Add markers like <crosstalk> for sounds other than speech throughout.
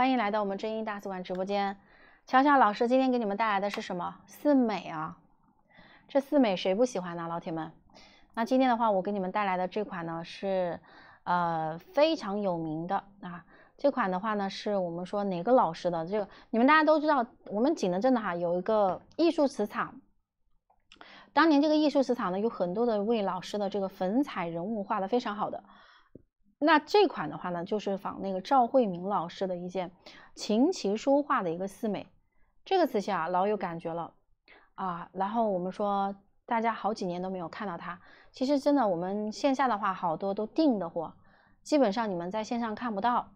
欢迎来到我们真音大瓷馆直播间，乔乔老师今天给你们带来的是什么？四美啊，这四美谁不喜欢呢？老铁们，那今天的话，我给你们带来的这款呢是呃非常有名的啊，这款的话呢是我们说哪个老师的？这个你们大家都知道，我们景德镇的哈有一个艺术瓷厂，当年这个艺术瓷厂呢有很多的位老师的这个粉彩人物画的非常好的。那这款的话呢，就是仿那个赵慧明老师的一件琴棋书画的一个四美，这个瓷器啊老有感觉了啊。然后我们说大家好几年都没有看到它，其实真的我们线下的话好多都订的货，基本上你们在线上看不到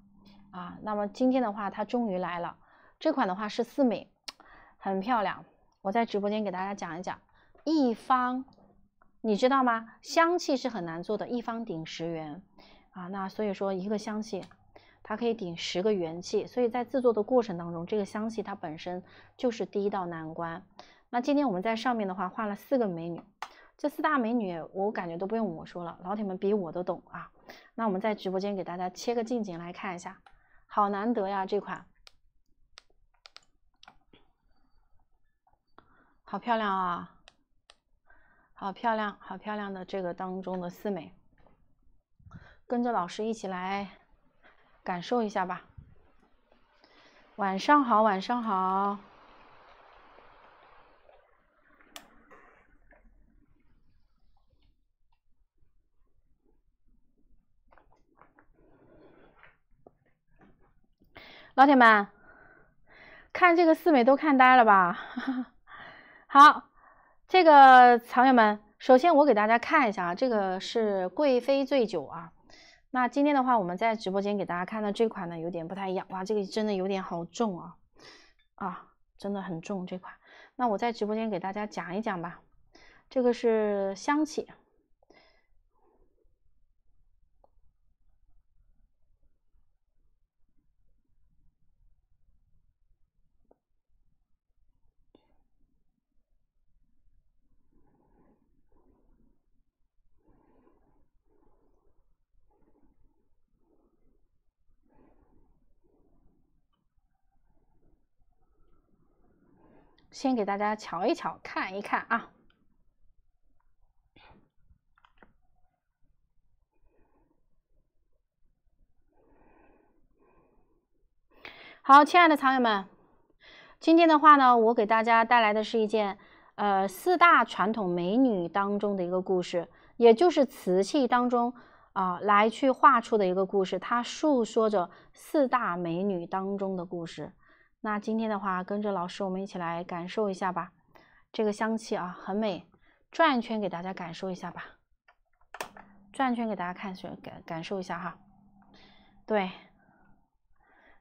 啊。那么今天的话它终于来了，这款的话是四美，很漂亮。我在直播间给大家讲一讲一方，你知道吗？香气是很难做的，一方顶十元。啊，那所以说一个香气，它可以顶十个元气，所以在制作的过程当中，这个香气它本身就是第一道难关。那今天我们在上面的话画了四个美女，这四大美女我感觉都不用我说了，老铁们比我都懂啊。那我们在直播间给大家切个近景来看一下，好难得呀这款，好漂亮啊，好漂亮，好漂亮的这个当中的四美。跟着老师一起来感受一下吧。晚上好，晚上好，老铁们，看这个四美都看呆了吧？<laughs> 好，这个藏友们，首先我给大家看一下啊，这个是贵妃醉酒啊。那今天的话，我们在直播间给大家看的这款呢，有点不太一样。哇，这个真的有点好重啊啊，真的很重这款。那我在直播间给大家讲一讲吧，这个是香气。先给大家瞧一瞧，看一看啊！好，亲爱的藏友们，今天的话呢，我给大家带来的是一件呃四大传统美女当中的一个故事，也就是瓷器当中啊来去画出的一个故事，它诉说着四大美女当中的故事。那今天的话，跟着老师，我们一起来感受一下吧。这个香气啊，很美。转一圈给大家感受一下吧，转一圈给大家看，去感感受一下哈。对，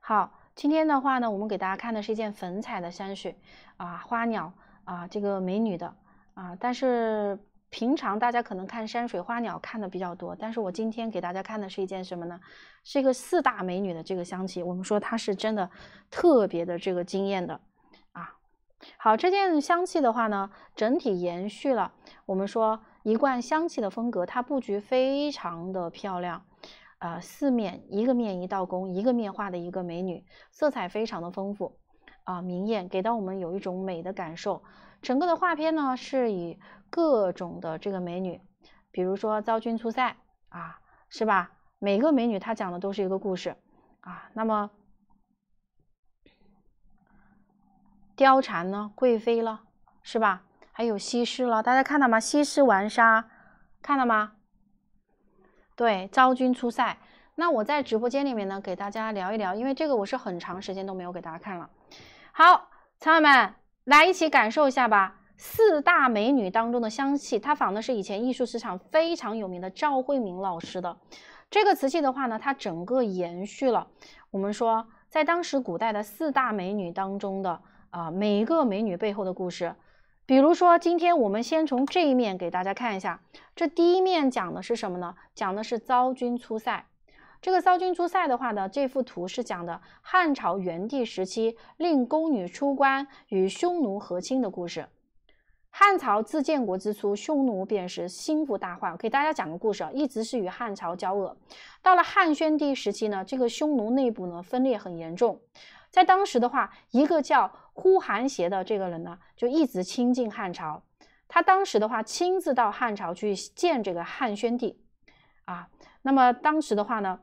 好，今天的话呢，我们给大家看的是一件粉彩的香水啊，花鸟啊，这个美女的啊，但是。平常大家可能看山水花鸟看的比较多，但是我今天给大家看的是一件什么呢？是一个四大美女的这个香气，我们说它是真的特别的这个惊艳的啊。好，这件香气的话呢，整体延续了我们说一贯香气的风格，它布局非常的漂亮，呃，四面一个面一道工，一个面画的一个美女，色彩非常的丰富啊，明艳，给到我们有一种美的感受。整个的画片呢，是以各种的这个美女，比如说昭君出塞啊，是吧？每个美女她讲的都是一个故事啊。那么貂蝉呢，贵妃了，是吧？还有西施了，大家看到吗？西施玩纱，看到吗？对，昭君出塞。那我在直播间里面呢，给大家聊一聊，因为这个我是很长时间都没有给大家看了。好，小友们。来一起感受一下吧，四大美女当中的香气，它仿的是以前艺术市场非常有名的赵惠敏老师的这个瓷器的话呢，它整个延续了我们说在当时古代的四大美女当中的啊每一个美女背后的故事。比如说，今天我们先从这一面给大家看一下，这第一面讲的是什么呢？讲的是昭君出塞。这个“骚君出塞”的话呢，这幅图是讲的汉朝元帝时期令宫女出关与匈奴和亲的故事。汉朝自建国之初，匈奴便是心腹大患。给大家讲个故事啊，一直是与汉朝交恶。到了汉宣帝时期呢，这个匈奴内部呢分裂很严重。在当时的话，一个叫呼韩邪的这个人呢，就一直亲近汉朝。他当时的话，亲自到汉朝去见这个汉宣帝啊。那么当时的话呢？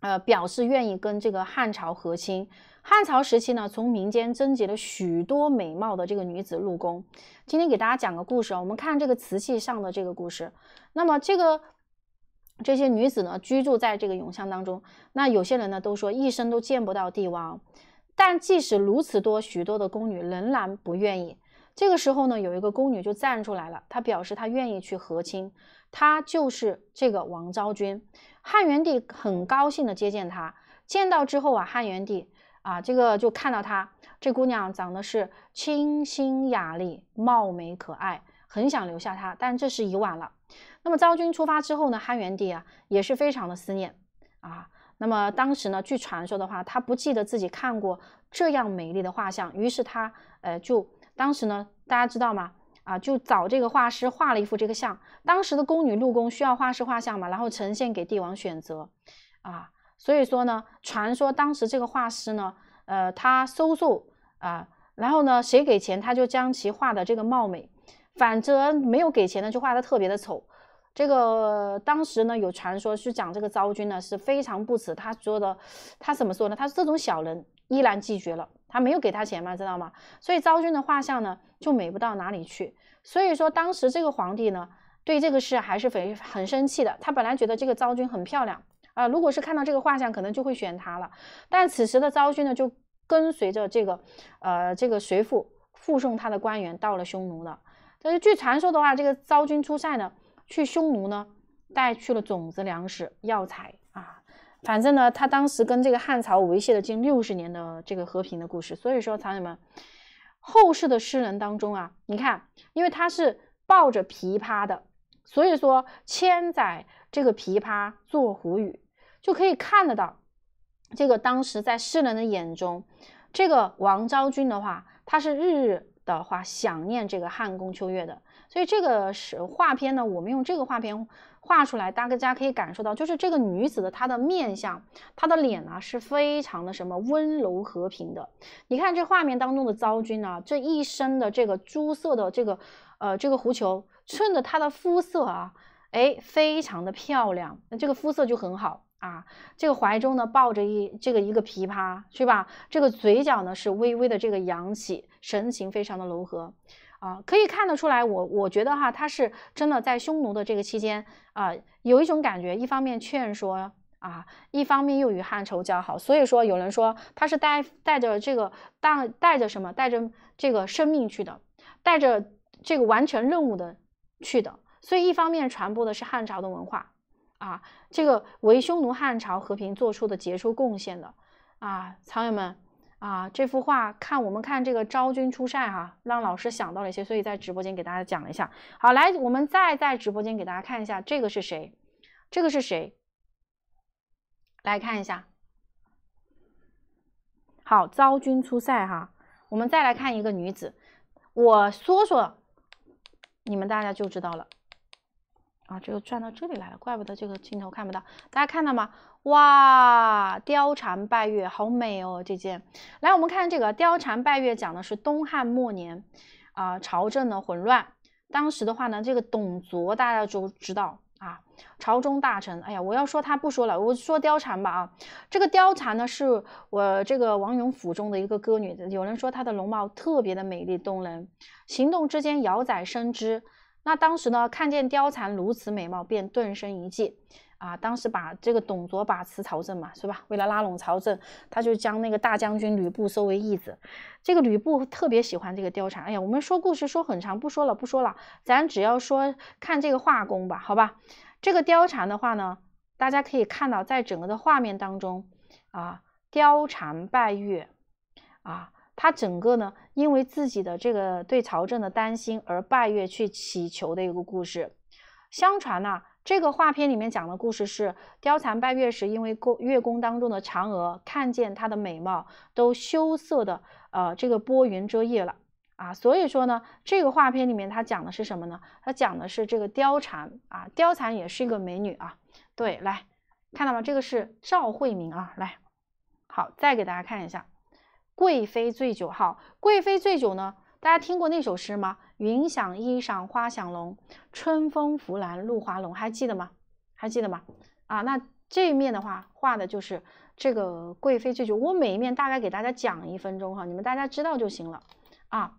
呃，表示愿意跟这个汉朝和亲。汉朝时期呢，从民间征集了许多美貌的这个女子入宫。今天给大家讲个故事，啊，我们看这个瓷器上的这个故事。那么，这个这些女子呢，居住在这个永巷当中。那有些人呢，都说一生都见不到帝王，但即使如此多许多的宫女，仍然不愿意。这个时候呢，有一个宫女就站出来了，她表示她愿意去和亲，她就是这个王昭君。汉元帝很高兴的接见她，见到之后啊，汉元帝啊，这个就看到她这姑娘长得是清新雅丽、貌美可爱，很想留下她，但这是已晚了。那么昭君出发之后呢，汉元帝啊也是非常的思念啊。那么当时呢，据传说的话，他不记得自己看过这样美丽的画像，于是他呃就。当时呢，大家知道吗？啊，就找这个画师画了一幅这个像。当时的宫女入宫需要画师画像嘛，然后呈现给帝王选择，啊，所以说呢，传说当时这个画师呢，呃，他收受啊，然后呢，谁给钱他就将其画的这个貌美，反之，没有给钱的就画的特别的丑。这个当时呢有传说是讲这个昭君呢是非常不耻，他说的，他怎么说呢？他是这种小人依然拒绝了。他没有给他钱嘛，知道吗？所以昭君的画像呢，就美不到哪里去。所以说当时这个皇帝呢，对这个事还是非很生气的。他本来觉得这个昭君很漂亮啊，如果是看到这个画像，可能就会选她了。但此时的昭君呢，就跟随着这个，呃，这个随父护送他的官员到了匈奴了。但是据传说的话，这个昭君出塞呢，去匈奴呢，带去了种子、粮食、药材。反正呢，他当时跟这个汉朝维系了近六十年的这个和平的故事，所以说，同友们，后世的诗人当中啊，你看，因为他是抱着琵琶的，所以说“千载这个琵琶作胡语”，就可以看得到，这个当时在诗人的眼中，这个王昭君的话，他是日日的话想念这个汉宫秋月的，所以这个是画片呢，我们用这个画片。画出来，大家可以感受到，就是这个女子的她的面相，她的脸呢是非常的什么温柔和平的。你看这画面当中的昭君啊，这一身的这个朱色的这个呃这个狐裘衬着她的肤色啊，哎，非常的漂亮。那这个肤色就很好啊。这个怀中呢抱着一这个一个琵琶是吧？这个嘴角呢是微微的这个扬起，神情非常的柔和。啊，可以看得出来，我我觉得哈，他是真的在匈奴的这个期间啊，有一种感觉，一方面劝说啊，一方面又与汉朝交好，所以说有人说他是带带着这个当带着什么，带着这个生命去的，带着这个完成任务的去的，所以一方面传播的是汉朝的文化啊，这个为匈奴汉朝和平做出的杰出贡献的啊，藏友们。啊，这幅画看我们看这个昭君出塞哈，让老师想到了一些，所以在直播间给大家讲了一下。好，来我们再在直播间给大家看一下，这个是谁？这个是谁？来看一下。好，昭君出塞哈，我们再来看一个女子，我说说，你们大家就知道了。啊，这个转到这里来了，怪不得这个镜头看不到，大家看到吗？哇，貂蝉拜月好美哦！这件，来，我们看这个貂蝉拜月，讲的是东汉末年啊，朝政的混乱。当时的话呢，这个董卓大家都知道啊，朝中大臣。哎呀，我要说他不说了，我说貂蝉吧啊，这个貂蝉呢，是我这个王永府中的一个歌女，有人说她的容貌特别的美丽动人，行动之间摇曳生姿。那当时呢，看见貂蝉如此美貌，便顿生一计。啊，当时把这个董卓把持朝政嘛，是吧？为了拉拢朝政，他就将那个大将军吕布收为义子。这个吕布特别喜欢这个貂蝉。哎呀，我们说故事说很长，不说了，不说了，咱只要说看这个画工吧，好吧？这个貂蝉的话呢，大家可以看到，在整个的画面当中，啊，貂蝉拜月，啊，她整个呢，因为自己的这个对朝政的担心而拜月去祈求的一个故事。相传呢。这个画片里面讲的故事是貂蝉拜月时，因为宫月宫当中的嫦娥看见她的美貌，都羞涩的呃这个拨云遮月了啊。所以说呢，这个画片里面它讲的是什么呢？它讲的是这个貂蝉啊，貂蝉也是一个美女啊。对，来看到吗？这个是赵惠明啊。来，好，再给大家看一下《贵妃醉酒》。好，《贵妃醉酒》呢，大家听过那首诗吗？云想衣裳花想容，春风拂槛露华浓。还记得吗？还记得吗？啊，那这一面的话画的就是这个贵妃醉酒。我每一面大概给大家讲一分钟哈，你们大家知道就行了啊。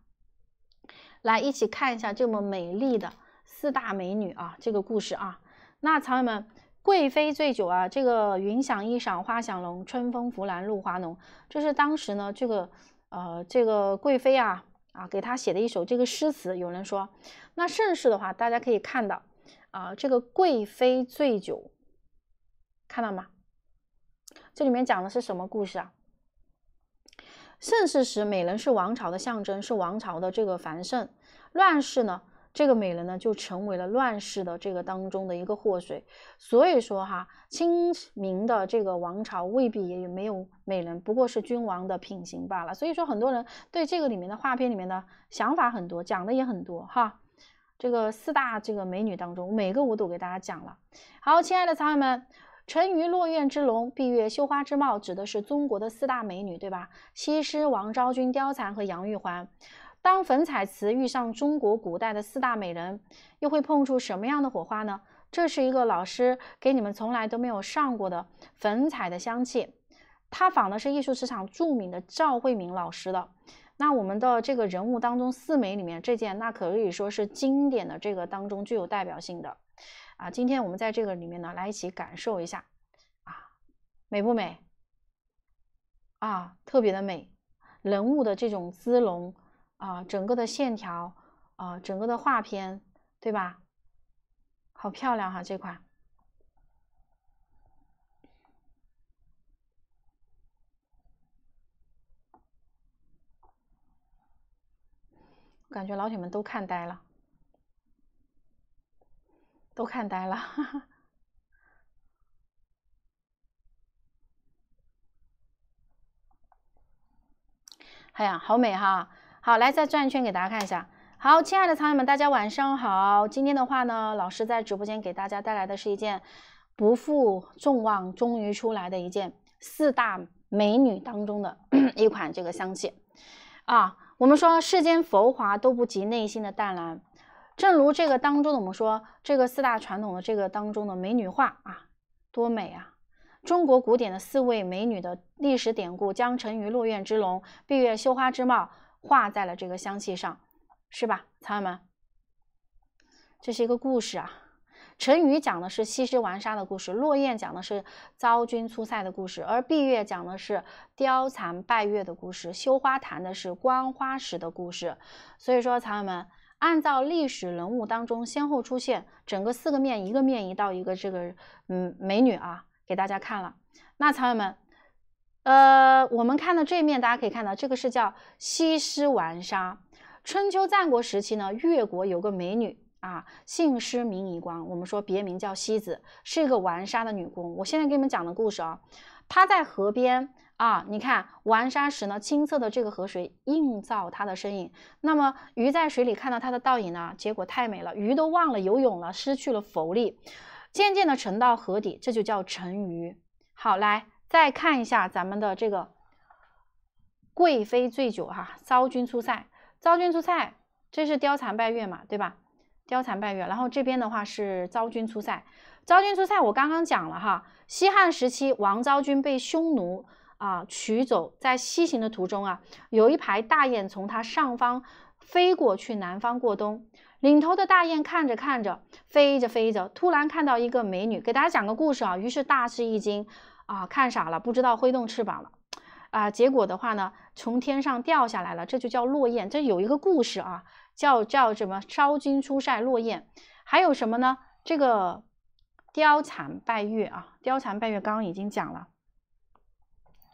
来，一起看一下这么美丽的四大美女啊，这个故事啊。那朋友们，贵妃醉酒啊，这个云想衣裳花想容，春风拂槛露华浓，这是当时呢这个呃这个贵妃啊。啊，给他写的一首这个诗词，有人说，那盛世的话，大家可以看到，啊，这个贵妃醉酒，看到吗？这里面讲的是什么故事啊？盛世时，美人是王朝的象征，是王朝的这个繁盛；乱世呢？这个美人呢，就成为了乱世的这个当中的一个祸水，所以说哈，清明的这个王朝未必也有没有美人，不过是君王的品行罢了。所以说，很多人对这个里面的画片里面的想法很多，讲的也很多哈。这个四大这个美女当中，每个我都给大家讲了。好，亲爱的苍友们，沉鱼落雁之龙，闭月羞花之貌，指的是中国的四大美女，对吧？西施、王昭君、貂蝉和杨玉环。当粉彩瓷遇上中国古代的四大美人，又会碰出什么样的火花呢？这是一个老师给你们从来都没有上过的粉彩的香气，它仿的是艺术市场著名的赵惠敏老师的。那我们的这个人物当中四美里面这件，那可以说是经典的这个当中具有代表性的啊。今天我们在这个里面呢来一起感受一下啊，美不美？啊，特别的美，人物的这种姿容。啊，整个的线条，啊，整个的画片，对吧？好漂亮哈，这款，感觉老铁们都看呆了，都看呆了，哈哈。哎呀，好美哈！好，来再转一圈给大家看一下。好，亲爱的朋友们，大家晚上好。今天的话呢，老师在直播间给大家带来的是一件不负众望，终于出来的一件四大美女当中的 <clears throat> 一款这个香气。啊，我们说世间浮华都不及内心的淡然，正如这个当中的我们说这个四大传统的这个当中的美女画啊，多美啊！中国古典的四位美女的历史典故，江城鱼落雁之容，闭月羞花之貌。画在了这个香气上，是吧，朋友们？这是一个故事啊。沉鱼讲的是西施玩沙的故事，落雁讲的是昭君出塞的故事，而闭月讲的是貂蝉拜月的故事，羞花谈的是观花时的故事。所以说，朋友们，按照历史人物当中先后出现，整个四个面一个面一道一个这个嗯美女啊，给大家看了。那朋友们。呃，我们看到这面，大家可以看到，这个是叫西施浣纱。春秋战国时期呢，越国有个美女啊，姓施名夷光，我们说别名叫西子，是一个浣纱的女工。我现在给你们讲的故事啊，她在河边啊，你看玩沙时呢，清澈的这个河水映照她的身影，那么鱼在水里看到她的倒影呢，结果太美了，鱼都忘了游泳了，失去了浮力，渐渐的沉到河底，这就叫沉鱼。好，来。再看一下咱们的这个《贵妃醉酒》哈，《昭君出塞》。《昭君出塞》这是貂蝉拜月嘛，对吧？貂蝉拜月，然后这边的话是《昭君出塞》。《昭君出塞》，我刚刚讲了哈，西汉时期王昭君被匈奴啊取走，在西行的途中啊，有一排大雁从它上方飞过去南方过冬。领头的大雁看着看着，飞着飞着，突然看到一个美女，给大家讲个故事啊，于是大吃一惊。啊，看傻了，不知道挥动翅膀了，啊，结果的话呢，从天上掉下来了，这就叫落雁。这有一个故事啊，叫叫什么“昭君出塞落雁”，还有什么呢？这个貂蝉拜月啊，貂蝉拜月刚刚已经讲了，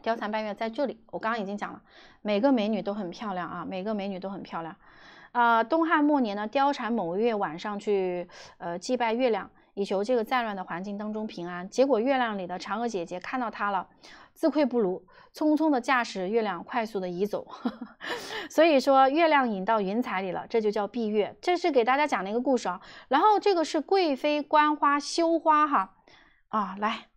貂蝉拜月在这里，我刚刚已经讲了，每个美女都很漂亮啊，每个美女都很漂亮。啊，东汉末年呢，貂蝉某月晚上去呃祭拜月亮。以求这个战乱的环境当中平安，结果月亮里的嫦娥姐姐看到他了，自愧不如，匆匆的驾驶月亮快速的移走，<laughs> 所以说月亮引到云彩里了，这就叫闭月。这是给大家讲的一个故事啊。然后这个是贵妃观花羞花哈，啊来，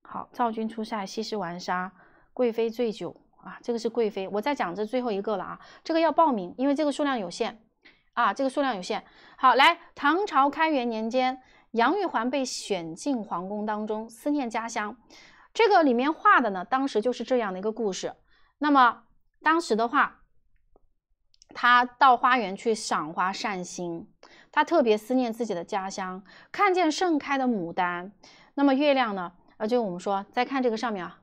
好，昭君出塞，西施浣纱，贵妃醉酒啊，这个是贵妃，我再讲这最后一个了啊，这个要报名，因为这个数量有限。啊，这个数量有限。好，来，唐朝开元年间，杨玉环被选进皇宫当中，思念家乡。这个里面画的呢，当时就是这样的一个故事。那么当时的话，她到花园去赏花散心，她特别思念自己的家乡，看见盛开的牡丹。那么月亮呢？就且我们说，再看这个上面啊，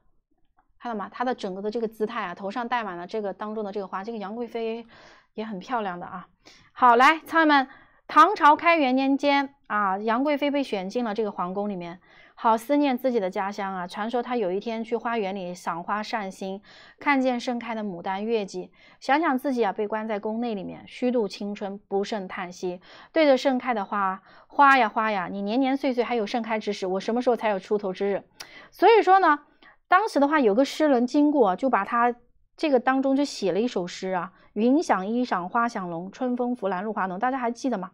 看到吗？他的整个的这个姿态啊，头上戴满了这个当中的这个花，这个杨贵妃。也很漂亮的啊，好来，苍学们，唐朝开元年间啊，杨贵妃被选进了这个皇宫里面，好思念自己的家乡啊。传说她有一天去花园里赏花散心，看见盛开的牡丹、月季，想想自己啊被关在宫内里面，虚度青春，不胜叹息。对着盛开的花，花呀花呀，你年年岁岁还有盛开之时，我什么时候才有出头之日？所以说呢，当时的话有个诗人经过，就把他这个当中就写了一首诗啊。云想衣裳花想容，春风拂槛露华浓。大家还记得吗？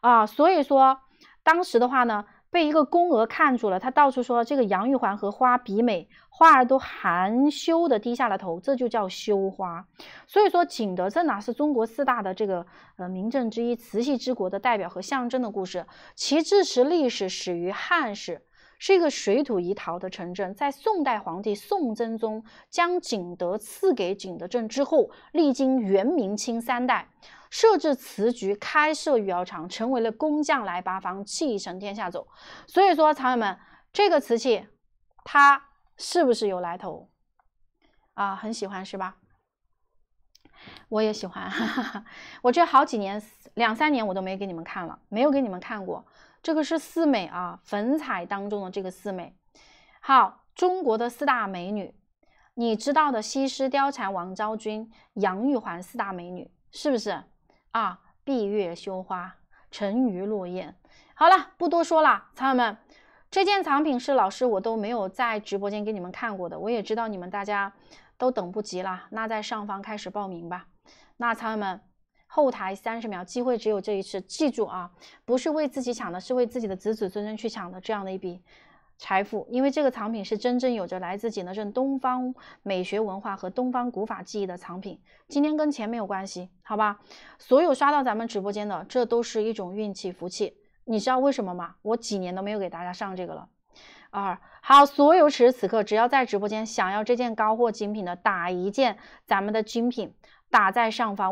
啊，所以说当时的话呢，被一个宫娥看住了，她到处说这个杨玉环和花比美，花儿都含羞的低下了头，这就叫羞花。所以说，景德镇哪是中国四大的这个呃名镇之一，瓷器之国的代表和象征的故事，其制瓷历史始于汉室。是一个水土遗陶的城镇，在宋代皇帝宋真宗将景德赐给景德镇之后，历经元、明、清三代，设置瓷局，开设御窑厂，成为了工匠来八方，气成天下走。所以说，朋友们，这个瓷器它是不是有来头啊？很喜欢是吧？我也喜欢，哈哈哈，我这好几年两三年我都没给你们看了，没有给你们看过。这个是四美啊，粉彩当中的这个四美。好，中国的四大美女，你知道的，西施、貂蝉、王昭君、杨玉环四大美女，是不是啊？闭月羞花，沉鱼落雁。好了，不多说了，朋友们，这件藏品是老师我都没有在直播间给你们看过的，我也知道你们大家都等不及了，那在上方开始报名吧。那朋友们。后台三十秒，机会只有这一次，记住啊，不是为自己抢的，是为自己的子子孙孙去抢的这样的一笔财富，因为这个藏品是真正有着来自景德镇东方美学文化和东方古法技艺的藏品。今天跟钱没有关系，好吧？所有刷到咱们直播间的，这都是一种运气、福气。你知道为什么吗？我几年都没有给大家上这个了二好，所有此时此刻只要在直播间想要这件高货精品的，打一件，咱们的精品打在上方。